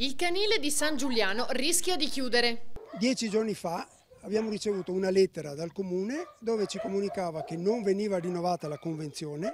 Il canile di San Giuliano rischia di chiudere. Dieci giorni fa abbiamo ricevuto una lettera dal comune dove ci comunicava che non veniva rinnovata la convenzione,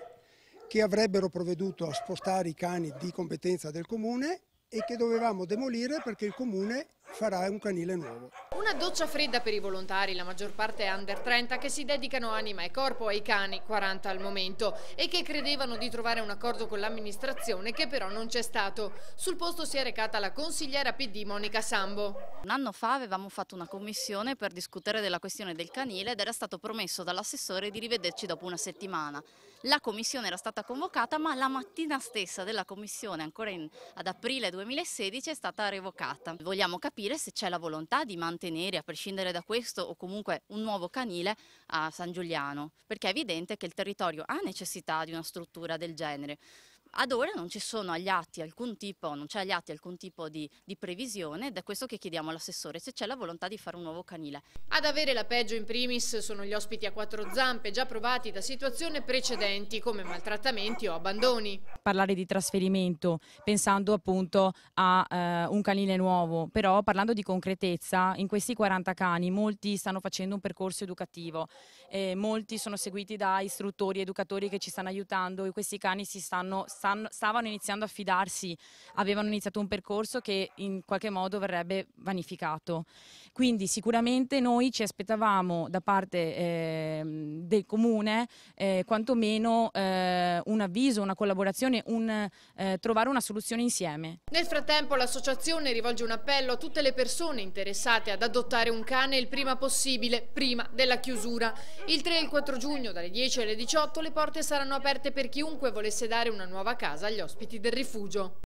che avrebbero provveduto a spostare i cani di competenza del comune e che dovevamo demolire perché il comune farà un canile nuovo. Una doccia fredda per i volontari, la maggior parte under 30, che si dedicano anima e corpo ai cani, 40 al momento, e che credevano di trovare un accordo con l'amministrazione che però non c'è stato. Sul posto si è recata la consigliera PD Monica Sambo. Un anno fa avevamo fatto una commissione per discutere della questione del canile ed era stato promesso dall'assessore di rivederci dopo una settimana. La commissione era stata convocata ma la mattina stessa della commissione, ancora in, ad aprile 2016, è stata revocata. Vogliamo capire se c'è la volontà di mantenere tenere, a prescindere da questo, o comunque un nuovo canile a San Giuliano, perché è evidente che il territorio ha necessità di una struttura del genere. Ad ora non ci sono agli atti alcun tipo, non c'è agli atti alcun tipo di, di previsione ed è questo che chiediamo all'assessore, se c'è la volontà di fare un nuovo canile. Ad avere la peggio in primis sono gli ospiti a quattro zampe già provati da situazioni precedenti come maltrattamenti o abbandoni. Parlare di trasferimento pensando appunto a eh, un canile nuovo, però parlando di concretezza in questi 40 cani molti stanno facendo un percorso educativo, eh, molti sono seguiti da istruttori, educatori che ci stanno aiutando e questi cani si stanno stanno, stavano iniziando a fidarsi, avevano iniziato un percorso che in qualche modo verrebbe vanificato. Quindi sicuramente noi ci aspettavamo da parte eh, del comune eh, quantomeno eh, un avviso, una collaborazione, un, eh, trovare una soluzione insieme. Nel frattempo l'associazione rivolge un appello a tutte le persone interessate ad adottare un cane il prima possibile, prima della chiusura. Il 3 e il 4 giugno dalle 10 alle 18 le porte saranno aperte per chiunque volesse dare una nuova a casa gli ospiti del rifugio.